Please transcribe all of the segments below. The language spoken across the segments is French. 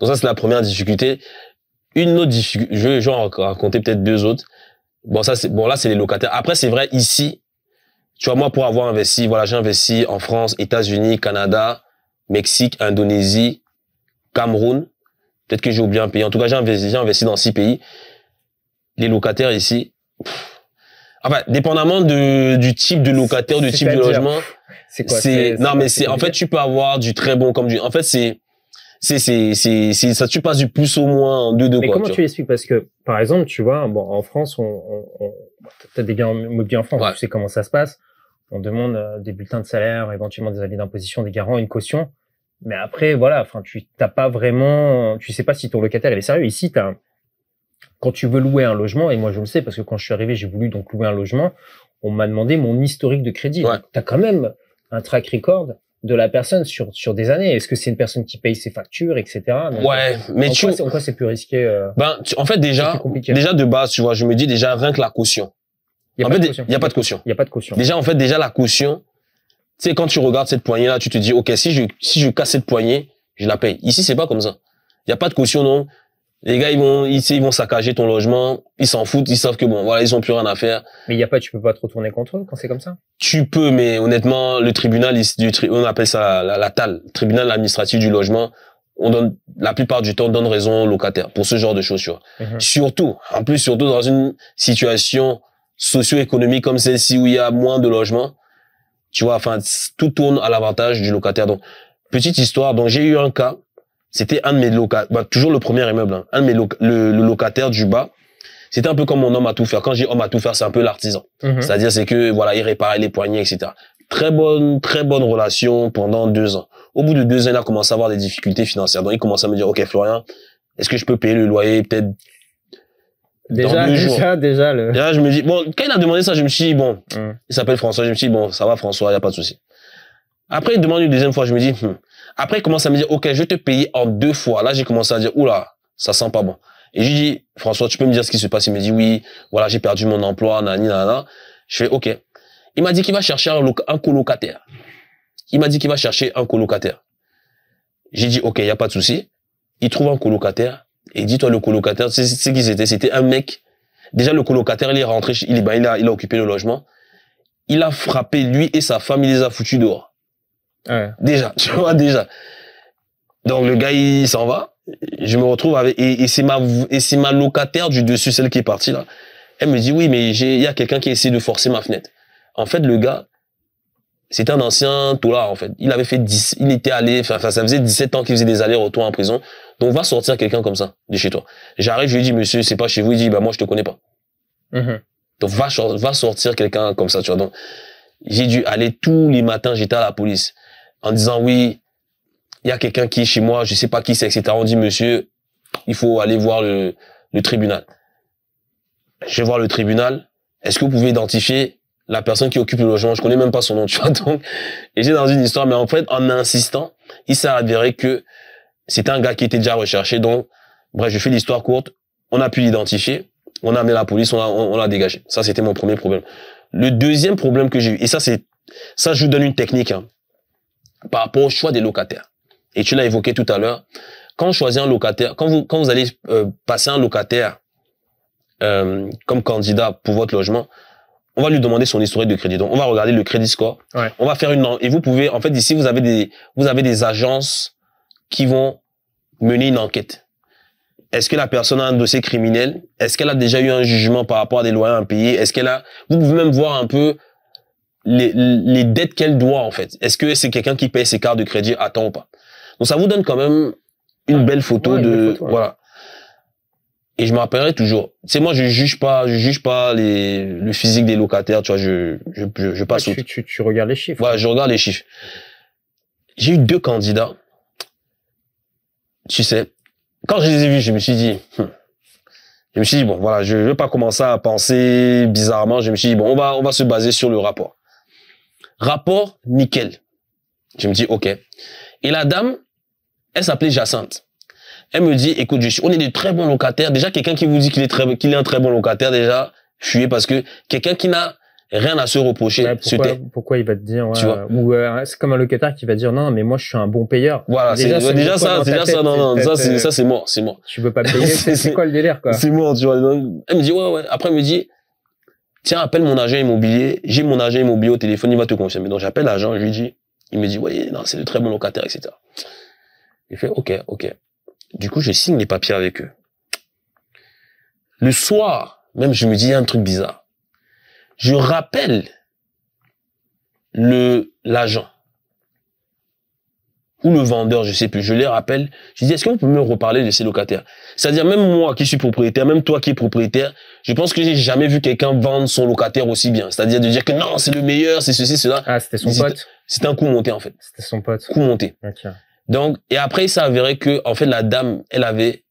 Donc ça, c'est la première difficulté. Une autre difficulté, je vais en raconter peut-être deux autres. Bon, ça, c'est, bon, là, c'est les locataires. Après, c'est vrai, ici, tu vois, moi, pour avoir investi, voilà, j'ai investi en France, États-Unis, Canada, Mexique, Indonésie, Cameroun. Peut-être que j'ai oublié un pays. En tout cas, j'ai investi, investi dans six pays. Les locataires ici, Enfin, dépendamment de, du type de locataire, du type de logement. C'est C'est, non, mais c'est, en fait, tu peux avoir du très bon comme du, en fait, c'est, c'est c'est ça tu pas du plus au moins en deux deux mais comment tu, l'expliques parce que par exemple tu vois bon en France on, on, on t'as des biens immobiliers en France tu sais comment ça se passe on demande euh, des bulletins de salaire éventuellement des avis d'imposition des garants une caution mais après voilà enfin tu t'as pas vraiment tu sais pas si ton locataire est sérieux ici t'as quand tu veux louer un logement et moi je le sais parce que quand je suis arrivé j'ai voulu donc louer un logement on m'a demandé mon historique de crédit ouais. t'as quand même un track record de la personne sur sur des années Est-ce que c'est une personne qui paye ses factures, etc. Euh, ouais, mais tu quoi, en quoi c'est plus risqué euh Ben, en fait déjà, déjà de base, tu vois, je me dis déjà rien que la caution. il y a pas de caution. Il y a pas de caution. Déjà, en fait, déjà la caution, tu sais, quand tu regardes cette poignée là, tu te dis, ok, si je si je casse cette poignée, je la paye. Ici, c'est pas comme ça. Il y a pas de caution non. Les gars, ils vont, ils, ils vont saccager ton logement. Ils s'en foutent. Ils savent que bon, voilà, ils ont plus rien à faire. Mais il y a pas, tu peux pas te retourner contre eux quand c'est comme ça. Tu peux, mais honnêtement, le tribunal, on appelle ça la, TAL, tribunal administratif du logement. On donne, la plupart du temps, on donne raison aux locataires pour ce genre de choses, mhm. Surtout, en plus, surtout dans une situation socio-économique comme celle-ci où il y a moins de logements. Tu vois, enfin, tout tourne à l'avantage du locataire. Donc, petite histoire. Donc, j'ai eu un cas c'était un de mes locataires, bah, toujours le premier immeuble, hein. un de le, locataire du bas. C'était un peu comme mon homme à tout faire. Quand j'ai homme à tout faire, c'est un peu l'artisan. Mhm. C'est-à-dire, c'est que voilà, il réparait les poignets, etc. Très bonne, très bonne relation pendant deux ans. Au bout de deux ans, il a commencé à avoir des difficultés financières. Donc, il commence à me dire, OK, Florian, est-ce que je peux payer le loyer peut-être Déjà, déjà, déjà je me dis, bon, quand il a demandé ça, je me suis dit, bon, mhm. il s'appelle François, je me suis dit, bon, ça va François, il n'y a pas de souci. Après, il demande une deuxième fois, je me dis, hmm, après, il commence à me dire, OK, je vais te payer en deux fois. Là, j'ai commencé à dire, oula, ça sent pas bon. Et je dit, dis, François, tu peux me dire ce qui se passe? Il me dit, oui, voilà, j'ai perdu mon emploi, nani, Je fais, OK. Il m'a dit qu'il va chercher un, colocataire. Il m'a dit qu'il va chercher un colocataire. J'ai dit, OK, il n'y a pas de souci. Il trouve un colocataire. Et dis-toi, le colocataire, c'est qui c'était? C'était un mec. Déjà, le colocataire, il est rentré, il, bah, il, a, il a occupé le logement. Il a frappé lui et sa femme, il les a foutus dehors. Déjà, tu vois, déjà. Donc le gars, il s'en va. Je me retrouve avec et, c'est ma et c'est ma locataire du dessus, celle qui est partie là. Elle me dit oui, mais j'ai il y a quelqu'un qui a essayé de forcer ma fenêtre. En fait, le gars, c'était un ancien toulard en fait. Il avait fait 10, il était allé, enfin ça faisait 17 ans qu'il faisait des allers-retours en prison. Donc va sortir quelqu'un comme ça de chez toi. J'arrive, je lui dis monsieur, c'est pas chez vous. Il dit bah moi je te connais pas. Mhm. Donc va va sortir quelqu'un comme ça, tu vois. Donc j'ai dû aller tous les matins, j'étais à la police en disant oui, il y a quelqu'un qui est chez moi, je sais pas qui c'est, etc. On dit monsieur, il faut aller voir le, tribunal. Je vais voir le tribunal. Est-ce que vous pouvez identifier la personne qui occupe le logement Je connais même pas son nom, tu vois. Donc, j'ai dans une histoire, mais en fait, en insistant, il s'est avéré que c'était un gars qui était déjà recherché. Donc, bref, je fais l'histoire courte. On a pu l'identifier. On a amené la police, on l'a dégagé. Ça, c'était mon premier problème. Le deuxième problème que j'ai eu, et ça, c'est, ça, je vous donne une technique hein, par rapport au choix des locataires. Et tu l'as évoqué tout à l'heure. Quand un locataire, quand vous, quand vous allez euh, passer un locataire euh, comme candidat pour votre logement, on va lui demander son historique de crédit. Donc, on va regarder le crédit score. On va faire une et vous pouvez en fait ici vous avez des vous avez des agences qui vont mener une enquête. Est-ce que la personne a un dossier criminel Est-ce qu'elle a déjà eu un jugement par rapport à des loyers impayés Est-ce qu'elle a Vous pouvez même voir un peu les, les dettes qu'elle doit en fait. Est-ce que c'est quelqu'un qui paye ses cartes de crédit à temps ou pas Donc ça vous donne quand même une belle photo de voilà. Et je me rappellerai toujours. C'est moi, je juge pas, je juge pas les, le physique des locataires. Tu vois, je, je, je, passe. tu, tu, regardes les chiffres. Voilà, je regarde les chiffres. J'ai eu deux candidats. Tu sais, quand je les ai vus, je me suis dit, hmm. je me suis dit bon voilà, je, veux pas commencer à penser bizarrement. Je me suis dit bon, on va on va se baser sur le rapport. Rapport nickel. Je me dis ok. Et la dame, elle s'appelait Jacinthe. Elle me dit écoute, on est des très bons locataires. Déjà quelqu'un qui vous dit qu'il est très qu'il est un très bon locataire déjà, fuyez parce que quelqu'un qui n'a rien à se reprocher. pourquoi, il va te dire euh, euh, c'est comme un locataire qui va dire non, mais moi je suis un bon payeur. Voilà, déjà, déjà, déjà ça, déjà ça, non, non, ça c'est euh, ça c'est mort, c'est mort. Tu peux pas payer, c'est quoi le délire quoi C'est mort, tu vois. Elle me dit ouais ouais. Après elle me dit tiens appelle mon agent immobilier. J'ai mon agent immobilier au téléphone, il va te confirmer. Donc j'appelle l'agent, je lui dis, il me dit ouais non c'est de très bons locataires etc. Il fait ok ok. Du coup je signe les papiers avec eux. Le soir même je me dis il y a un truc bizarre je rappelle le l'agent ou le vendeur, je sais plus, je les rappelle, je dis, est-ce que vous pouvez me reparler de ces locataires C'est-à-dire, même moi qui suis propriétaire, même toi qui es propriétaire, je pense que j'ai jamais vu quelqu'un vendre son locataire aussi bien. C'est-à-dire de dire que non, c'est le meilleur, c'est ceci, cela. Ah, c'était son pote C'était un coup monté, en fait. C'était son pote. Coup monté. Donc, et après, il s'est avéré que, en fait, la dame, elle avait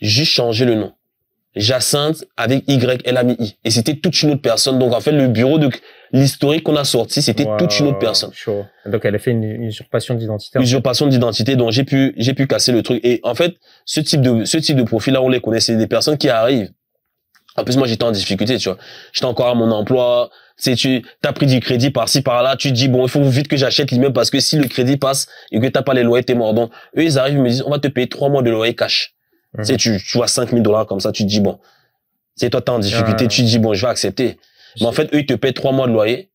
juste changé le nom. Jacinthe avec Y, elle a mis I. Et c'était toute une autre personne. Donc en fait, le bureau de l'historique qu'on a sorti, c'était toute une autre personne. Donc elle a fait une, usurpation d'identité. Une Usurpation d'identité. Donc j'ai pu j'ai pu casser le truc. Et en fait, ce type de ce type de profil là, on les connaît. C'est des personnes qui arrivent. En plus, moi, j'étais en difficulté, tu vois. J'étais encore à mon emploi. C'est tu as pris du crédit par-ci par-là. Tu dis bon, il faut vite que j'achète l'immeuble parce que si le crédit passe et que t'as pas les loyers, t'es mort. Donc eux, ils arrivent, ils me disent on va te payer trois mois de loyer cash. Mhm. Tu tu, vois 5000 dollars comme ça, tu te dis, bon, c'est toi, t'es en difficulté, tu te dis, bon, je vais accepter. Mais en fait, eux, ils te paient trois mois de loyer.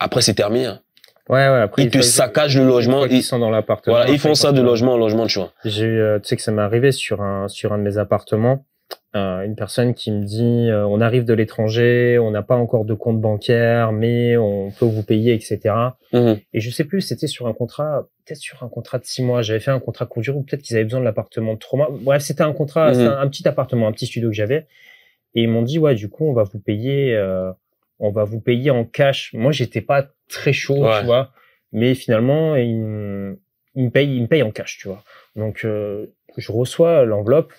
Après, c'est terminé. Hein. Ouais, ouais, après. Ils, te saccagent le logement. Ils, sont dans l'appartement. Voilà, ils font ça de logement en logement, tu vois. Euh, tu sais que ça m'est arrivé sur un, sur un de mes appartements. Euh, une personne qui me dit euh, on arrive de l'étranger, on n'a pas encore de compte bancaire, mais on peut vous payer, etc. Mhm. Et je sais plus, c'était sur un contrat, peut-être sur un contrat de six mois. J'avais fait un contrat court ou peut-être qu'ils avaient besoin de l'appartement de trois mois. Bref, c'était un contrat, mhm. un, petit appartement, un petit studio que j'avais. Et ils m'ont dit ouais, du coup, on va vous payer, euh, on va vous payer en cash. Moi, j'étais pas très chaud, tu vois. Mais finalement, ils me, payent, ils me payent en cash, tu vois. Donc, euh, je reçois l'enveloppe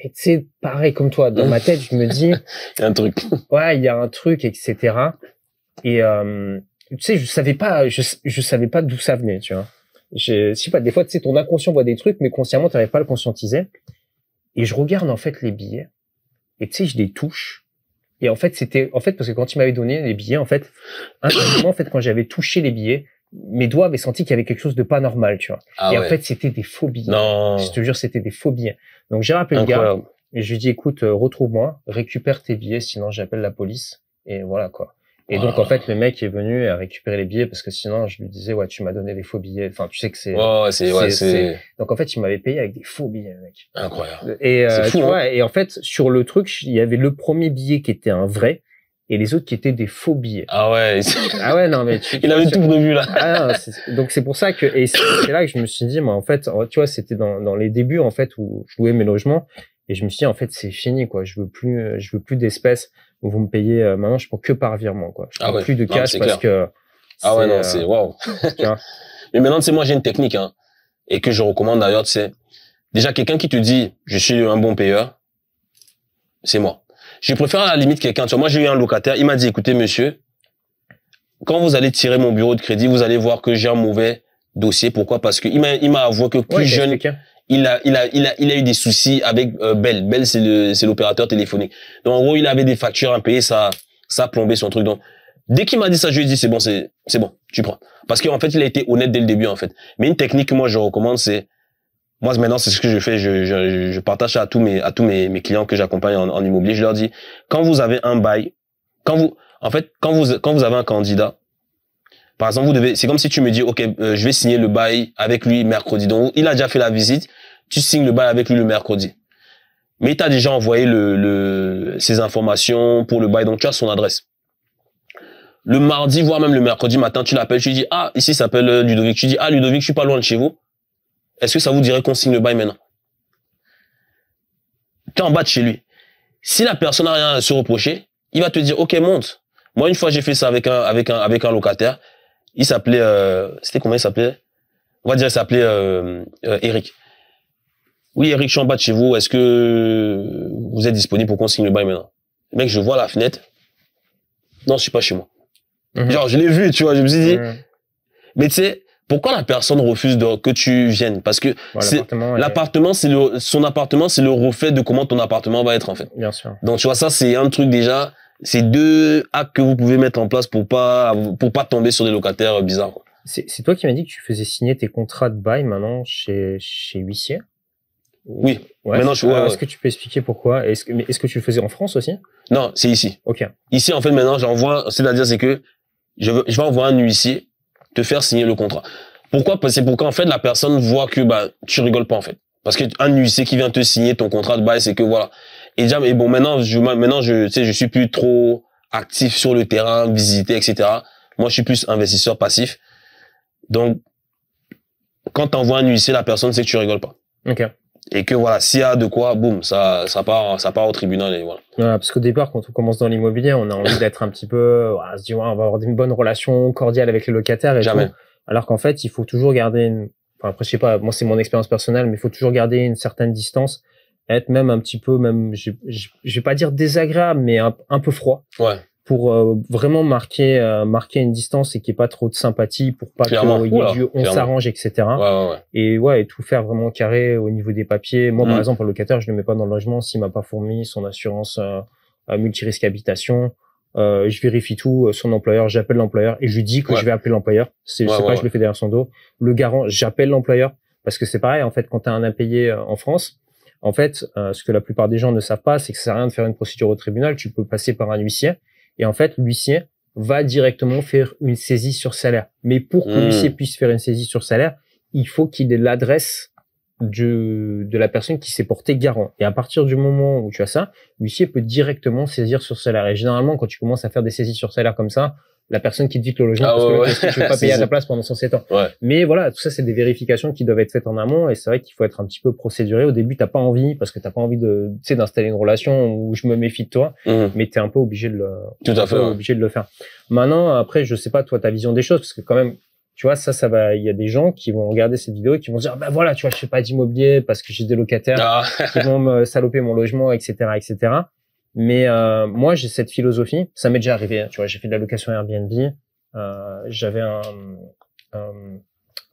et c'est pareil comme toi, dans ma tête, je me dis, il un truc. Ouais, il y a un truc, etc. Et euh, tu sais, je savais pas, je, savais pas d'où ça venait, tu vois. Je, sais pas, des fois, tu sais, ton inconscient voit des trucs, mais consciemment, tu n'arrives pas à le conscientiser. Et je regarde en fait les billets et tu sais, je les touche. Et en fait, c'était en fait parce que quand il m'avait donné les billets, en fait, en fait, quand j'avais touché les billets, mes doigts avaient senti qu'il y avait quelque chose de pas normal, tu vois. Ah et en fait, c'était des phobies. Non. Je te jure, c'était des phobies. Donc j'ai rappelé le gars et je lui dis écoute, euh, retrouve-moi, récupère tes billets, sinon j'appelle la police. Et voilà quoi. Et donc en fait, le mec est venu à récupérer les billets parce que sinon je lui disais ouais, tu m'as donné des faux billets. Enfin, tu sais que c'est. c'est ouais, c'est. Donc en fait, il m'avait payé avec des faux billets, mec. Incroyable. Et euh, hein. et en fait, sur le truc, il y avait le premier billet qui était un vrai et les autres qui étaient des faux billets. Ah ouais. ah ouais, non, mais tu, Il avait tout prévu, là. Ah, donc, c'est pour ça que, et c'est là que je me suis dit, moi, en fait, tu vois, c'était dans, les débuts, en fait, où je louais mes logements. Et je me suis dit, en fait, c'est fini, quoi. Je veux plus, euh, je veux plus d'espèces où vous me payez, euh, maintenant, je prends que par virement, quoi. Je ah prends plus de cash parce que. Ah ouais, non, euh, c'est, waouh. mais maintenant, c'est moi, j'ai une technique, hein. Et que je recommande d'ailleurs, c'est, déjà, quelqu'un qui te dit, je suis un bon payeur, c'est moi. Je préfère à la limite quelqu'un. moi, j'ai eu un locataire. Il m'a dit, écoutez, monsieur, quand vous allez tirer mon bureau de crédit, vous allez voir que j'ai un mauvais dossier. Pourquoi Parce que il m'a avoué que plus jeune, il a il a il a il a eu des soucis avec Belle. Euh, Bell. Bell c'est l'opérateur téléphonique. Donc en gros, il avait des factures à payer. ça ça plombait son truc. Donc dès qu'il m'a dit ça, je lui ai dit c'est bon, c'est c'est bon, tu prends. Parce qu'en fait, il a été honnête dès le début en fait. Mais une technique que moi je recommande c'est moi, maintenant, c'est ce que je fais. Je, partage ça à tous mes, à tous mes, clients que j'accompagne en, immobilier. Je leur dis, quand vous avez un bail, quand vous, en fait, quand vous, quand vous avez un candidat, par exemple, vous devez, c'est comme si tu me dis, OK, euh, je vais signer le bail avec lui mercredi. Donc, il a déjà fait la visite. Tu signes le bail avec lui le mercredi. Mais tu as déjà envoyé le, ses informations pour le bail. Donc, tu as son adresse le mardi, voire même le mercredi matin, tu l'appelles, tu dis, ah, ici, s'appelle euh, Ludovic. Tu dis, ah, Ludovic, je suis pas loin de chez vous. Est-ce que ça vous dirait qu'on signe le bail maintenant T'es en bas de chez lui. Si la personne n'a rien à se reprocher, il va te dire OK, monte. Moi, une fois, j'ai fait ça avec un, avec un, avec un locataire. Il s'appelait, euh, c'était comment il s'appelait On va dire, qu'il s'appelait euh, euh, Eric. Oui, Eric, je suis en bas de chez vous. Est-ce que vous êtes disponible pour qu'on signe le bail maintenant Mec, je vois la fenêtre. Non, je suis pas chez moi. Mhm. Genre, je l'ai vu, tu vois. Je me suis dit. Mhm. Mais tu sais, pourquoi la personne refuse de, que tu viennes Parce que l'appartement, c'est son appartement, c'est le reflet de comment ton appartement va être en fait. Bien sûr. Donc tu vois ça, c'est un truc déjà, c'est deux actes que vous pouvez mettre en place pour pas pour pas tomber sur des locataires bizarres. C'est toi qui m'as dit que tu faisais signer tes contrats de bail maintenant chez chez huissier. Oui. Maintenant, je. Est-ce que tu peux expliquer pourquoi Est-ce que, est-ce que tu le faisais en France aussi Non, c'est ici. Ok. Ici, en fait, maintenant, j'envoie. C'est-à-dire, c'est que je, veux, je vais envoyer un huissier te faire signer le contrat. Pourquoi Parce C'est pourquoi qu'en fait la personne voit que bah tu rigoles pas en fait. Parce qu'un huissier qui vient te signer ton contrat de bail, c'est que voilà. Et déjà, mais bon, maintenant, je, maintenant, je, tu sais, je suis plus trop actif sur le terrain, visiter, etc. Moi, je suis plus investisseur passif. Donc, quand t'envoies un huissier, la personne sait que tu rigoles pas. Ok et que voilà, s'il y a de quoi, boum, ça, ça part, ça part au tribunal et voilà. Ouais, parce qu'au départ, quand on commence dans l'immobilier, on a envie d'être un petit peu, on se dit, on va avoir une bonne relation cordiale avec les locataires et Jamais. Alors qu'en fait, il faut toujours garder une, enfin, après, je sais pas, moi, c'est mon expérience personnelle, mais il faut toujours garder une certaine distance, être même un petit peu, même, je, vais pas dire désagréable, mais un peu froid. Ouais pour euh, vraiment marquer euh, marquer une distance et qu'il n'y ait pas trop de sympathie pour pas qu'on on s'arrange etc et ouais et tout faire vraiment carré au niveau des papiers moi par mm. exemple un locataire je le mets pas dans le logement s'il m'a pas fourni son assurance euh, euh multirisque habitation je vérifie tout son employeur j'appelle l'employeur et je lui dis que je vais appeler l'employeur c'est pas je le fais derrière son dos le garant j'appelle l'employeur parce que c'est pareil en fait quand tu as un impayé en France en fait, ce que la plupart des gens ne savent pas, c'est que ça sert à rien de faire une procédure au tribunal. Tu peux passer par un huissier et en fait, l'huissier va directement faire une saisie sur salaire. Mais pour que hmm. l'huissier puisse faire une saisie sur salaire, il faut qu'il ait l'adresse de, de la personne qui s'est portée garant. Et à partir du moment où tu as ça, l'huissier peut directement saisir sur salaire. Et généralement, quand tu commences à faire des saisies sur salaire comme ça, la personne qui dit le logement que, ah parce que je pas payer à ta place pendant 107 ans. Mais voilà, tout ça c'est des vérifications qui doivent être faites en amont et c'est vrai qu'il faut être un petit peu procéduré. Au début, t'as pas envie parce que t'as pas envie de, tu sais, d'installer une relation où je me méfie de toi, mhm. Mais mais es un peu obligé de le, tout à fait, obligé de le faire. Maintenant, après, je sais pas toi ta vision des choses parce que quand même, tu vois, ça, ça va. Il y a des gens qui vont regarder cette vidéo et qui vont dire, ben voilà, tu vois, je fais pas d'immobilier parce que j'ai des locataires ah. qui vont me saloper mon logement, etc., etc. Mais euh, moi, j'ai cette philosophie. Ça m'est déjà arrivé. Hein, tu vois, j'ai fait de la location Airbnb. Euh, J'avais un,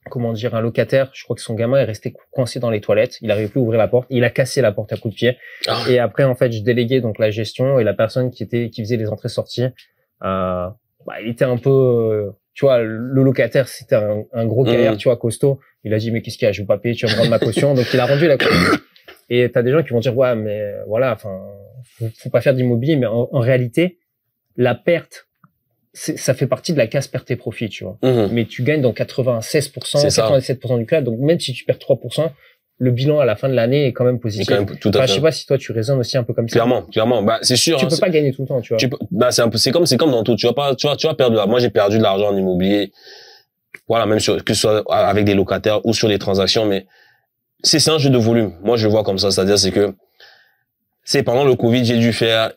comment dire, un locataire. Je crois que son gamin est resté coincé dans les toilettes. Il n'arrivait plus à ouvrir la porte. Il a cassé la porte à coups de pied. Ah. Et après, en fait, je déléguais donc la gestion et la personne qui était, qui faisait les entrées-sorties. Euh, bah, il était un peu, tu vois, le locataire, c'était un, gros mmh. galère, tu vois, costaud. Il a dit mais qu'est-ce qu'il y a Je veux pas payer. Tu vas me rendre ma caution. donc il a rendu la caution. Et t'as des gens qui vont dire ouais mais voilà, enfin faut, faut pas faire d'immobilier, mais en, réalité, la perte, ça fait partie de la casse perte et profit, tu vois. Mhm. Mais tu gagnes dans 96%, 97% du cas. Donc même si tu perds 3%, le bilan à la fin de l'année est quand même positif. Je sais pas si toi tu raisonnes aussi un peu comme ça. Clairement, clairement. Bah c'est sûr. Tu hein, peux pas gagner tout le temps, tu vois. bah c'est un peu, c'est comme, c'est comme dans tout. Tu vois pas, tu vois, tu as perdu. moi j'ai perdu de l'argent en immobilier. Voilà, même que ce soit avec des locataires ou sur les transactions, mais c'est un jeu de volume. Moi je le vois comme ça, c'est-à-dire c'est que c'est pendant le Covid, j'ai dû faire,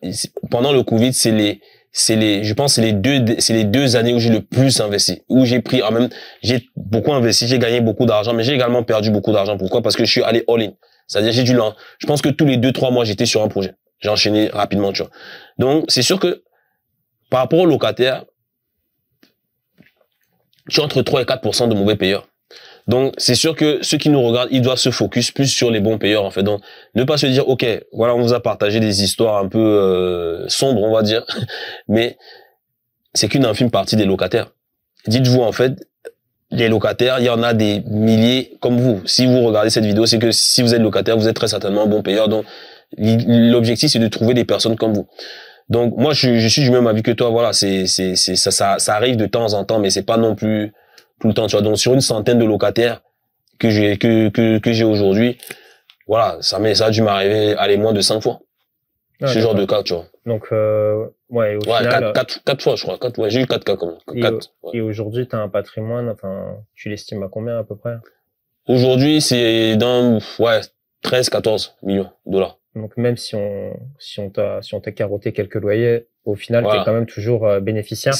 pendant le Covid, c'est les, c'est les, je pense, c'est les deux, c'est les deux années où j'ai le plus investi, où j'ai pris, en même, j'ai beaucoup investi, j'ai gagné beaucoup d'argent, mais j'ai également perdu beaucoup d'argent. Pourquoi? Parce que je suis allé all in. C'est-à-dire, j'ai dû, je pense que tous les deux, trois mois, j'étais sur un projet. J'ai enchaîné rapidement, tu vois. Donc, c'est sûr que, par rapport aux locataire, tu es entre 3 et 4 de mauvais payeurs. Donc, c'est sûr que ceux qui nous regardent, ils doivent se focus plus sur les bons payeurs, en fait. Donc, ne pas se dire, OK, voilà, on vous a partagé des histoires un peu euh, sombres, on va dire, mais c'est qu'une infime partie des locataires. Dites-vous, en fait, les locataires, il y en a des milliers comme vous. Si vous regardez cette vidéo, c'est que si vous êtes locataire, vous êtes très certainement un bon payeur. Donc, l'objectif, c'est de trouver des personnes comme vous. Donc, moi, je, suis du même avis que toi. Voilà, c'est, c'est, ça, ça, ça, arrive de temps en temps, mais c'est pas non plus le temps. Tu vois, donc sur une centaine de locataires que j'ai que, que, j'ai aujourd'hui, voilà, ça m'est ça a dû m'arriver aller moins de cinq fois. Ah, ce genre de cas, tu vois. Donc euh, ouais, euh, quatre, quatre, fois, je crois. Quatre, ouais, j'ai eu quatre cas comme. Quatre, et, aujourd'hui, tu as un patrimoine. Enfin, tu l'estimes à combien à peu près Aujourd'hui, c'est dans ouais 13-14 millions de dollars. Donc même si on si on t'a si on t'a carotté quelques loyers, au final tu es quand même toujours euh, bénéficiaire.